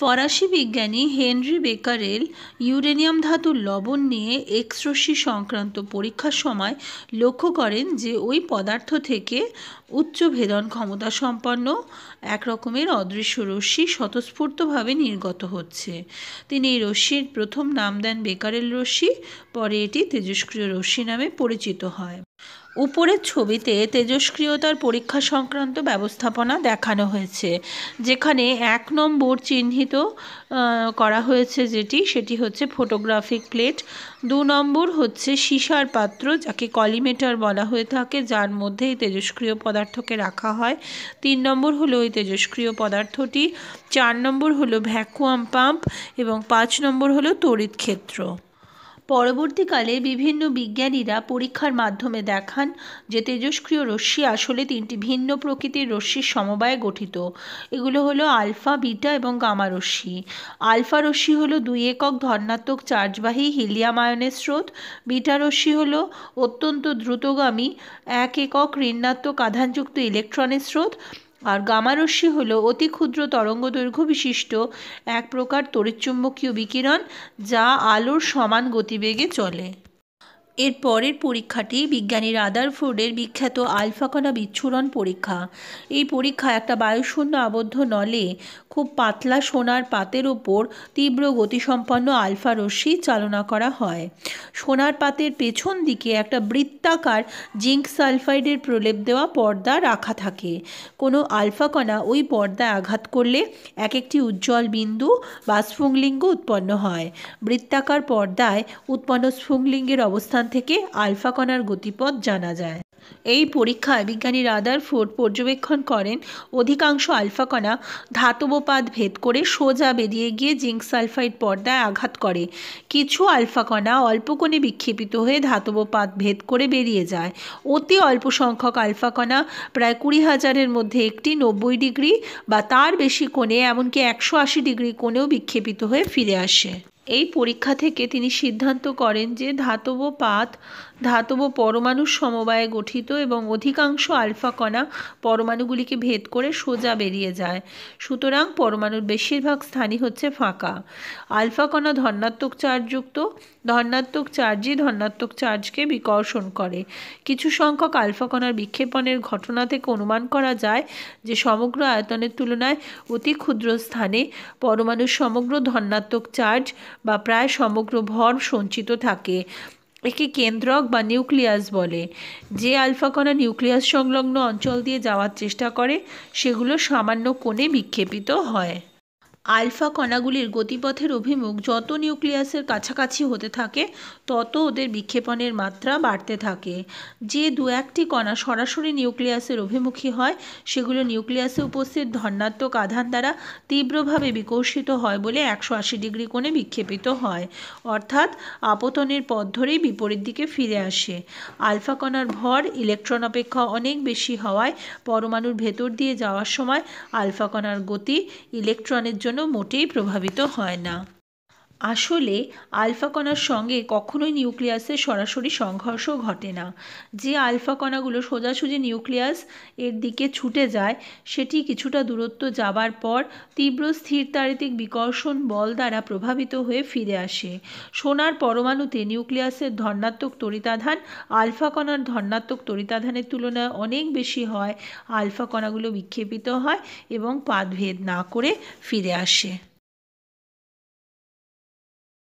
ফরাসি বিজ্ঞানী Henry Becquerel uranium ধাতুর লবণ নিয়ে এক্স রশ্মি সংক্রান্ত পরীক্ষার সময় লক্ষ্য করেন যে ওই পদার্থ থেকে উচ্চ ভেদন ক্ষমতা সম্পন্ন এক রকমের অদৃশ্য রশ্মি স্বতঃস্ফূর্তভাবে নির্গত হচ্ছে তিনি এই রশ্মির প্রথম নাম দেন বেকারেল রশ্মি পরে এটি তেজস্ক্রিয় রশ্মি নামে পরিচিত হয় উপরের ছবিতে তেজস্ক্রিয়তার পরীক্ষা সংক্রান্ত ব্যবস্থাপনা দেখানো হয়েছে যেখানে এক নম্বর চিহ্নিত করা হয়েছে যেটি সেটি হচ্ছে ফটোগ্রাফিক প্লেট দু নম্বর হচ্ছে সীসার পাত্র যাকে কলিমেটার বলা হয়ে থাকে যার মধ্যে এই তেজস্ক্রিয় পদার্থকে রাখা হয় তিন নম্বর হলো ওই তেজস্ক্রিয় পদার্থটি চার নম্বর হলো ভ্যাকুয়াম পাম্প এবং পাঁচ নম্বর হলো তড়িৎ ক্ষেত্র পরবর্তীকালে বিভিন্ন বিজ্ঞানীরা পরীক্ষার মাধ্যমে দেখান যে তেজস্ক্রিয় রশ্মি আসলে তিনটি ভিন্ন প্রকৃতির রশ্মির সমবায়ে গঠিত এগুলো হলো আলফা বিটা এবং গামা রশ্মি আলফা রশ্মি হলো দুই একক ধর্নাত্মক চার্জবাহী হিলিয়াম আয়নের স্রোত বিটা রশ্মি হলো অত্যন্ত দ্রুতগামী এক একক ঋণাত্মক আধানযুক্ত ইলেকট্রনের স্রোত আর গামারশ্মি হল অতি ক্ষুদ্র দৈর্ঘ্য বিশিষ্ট এক প্রকার তড়িৎচুম্বকীয় বিকিরণ যা আলোর সমান গতিবেগে চলে এর পরের পরীক্ষাটি বিজ্ঞানী রাদারফোর্ডের বিখ্যাত আলফাকণা বিচ্ছুরণ পরীক্ষা এই পরীক্ষা একটা বায়ুশূন্য আবদ্ধ নলে খুব পাতলা সোনার পাতের ওপর তীব্র গতিসম্পন্ন আলফা রশ্মি চালনা করা হয় সোনার পাতের পেছন দিকে একটা বৃত্তাকার জিঙ্ক সালফাইডের প্রলেপ দেওয়া পর্দা রাখা থাকে কোনো আলফা কণা ওই পর্দায় আঘাত করলে এক একটি উজ্জ্বল বিন্দু বা স্ফুংলিঙ্গ উৎপন্ন হয় বৃত্তাকার পর্দায় উৎপন্ন স্ফুংলিঙ্গের অবস্থান থেকে আলফা কণার গতিপথ জানা যায় এই পরীক্ষায় বিজ্ঞানী রাদারফোর্ড পর্যবেক্ষণ করেন অধিকাংশ আলফাকণা ধাতবপাত ভেদ করে সোজা বেরিয়ে গিয়ে জিঙ্ক সালফাইড পর্দায় আঘাত করে কিছু আলফাকণা অল্প কোণে বিক্ষেপিত হয়ে ধাতবপাত ভেদ করে বেরিয়ে যায় অতি অল্প সংখ্যক আলফাকণা প্রায় কুড়ি হাজারের মধ্যে একটি নব্বই ডিগ্রি বা তার বেশি কোণে এমনকি একশো আশি ডিগ্রি কোণেও বিক্ষেপিত হয়ে ফিরে আসে এই পরীক্ষা থেকে তিনি সিদ্ধান্ত করেন যে ধাতব পাত ধাতব পরমাণুর সমবায়ে গঠিত এবং অধিকাংশ আলফা কণা পরমাণুগুলিকে ভেদ করে সোজা বেরিয়ে যায় সুতরাং পরমাণুর বেশিরভাগ স্থানই হচ্ছে ফাঁকা আলফা কণা ধর্ণাত্মক চার্জযুক্ত ধর্ণাত্মক চার্জই ধনাত্মক চার্জকে বিকর্ষণ করে কিছু সংখ্যক আলফা কণার বিক্ষেপণের ঘটনা থেকে অনুমান করা যায় যে সমগ্র আয়তনের তুলনায় অতি ক্ষুদ্র স্থানে পরমাণুর সমগ্র ধনাত্মক চার্জ বা প্রায় সমগ্র ভর সঞ্চিত থাকে একে কেন্দ্রক বা নিউক্লিয়াস বলে যে আলফা কণা নিউক্লিয়াস সংলগ্ন অঞ্চল দিয়ে যাওয়ার চেষ্টা করে সেগুলো সামান্য কোণে বিক্ষেপিত হয় আলফা কণাগুলির গতিপথের অভিমুখ যত নিউক্লিয়াসের কাছাকাছি হতে থাকে তত ওদের বিক্ষেপণের মাত্রা বাড়তে থাকে যে দু একটি কণা সরাসরি নিউক্লিয়াসের অভিমুখী হয় সেগুলো নিউক্লিয়াসে উপস্থিত ধনাত্মক আধান দ্বারা তীব্রভাবে বিকশিত হয় বলে একশো আশি ডিগ্রি কোণে বিক্ষেপিত হয় অর্থাৎ আপতনের পথ ধরেই বিপরীত দিকে ফিরে আসে আলফা কণার ভর ইলেকট্রন অপেক্ষা অনেক বেশি হওয়ায় পরমাণুর ভেতর দিয়ে যাওয়ার সময় আলফা কণার গতি ইলেকট্রনের জন্য মোটেই প্রভাবিত হয় না আসলে আলফা কণার সঙ্গে কখনোই নিউক্লিয়াসের সরাসরি সংঘর্ষ ঘটে না যে আলফা কণাগুলো সোজাসুজি নিউক্লিয়াস এর দিকে ছুটে যায় সেটি কিছুটা দূরত্ব যাবার পর তীব্র স্থির তারিতিক বিকর্ষণ বল দ্বারা প্রভাবিত হয়ে ফিরে আসে সোনার পরমাণুতে নিউক্লিয়াসের ধর্নাত্মক তরিতাধান আলফা কণার ধর্নাত্মক তরিতাধানের তুলনায় অনেক বেশি হয় আলফা কণাগুলো বিক্ষেপিত হয় এবং পাদভেদ না করে ফিরে আসে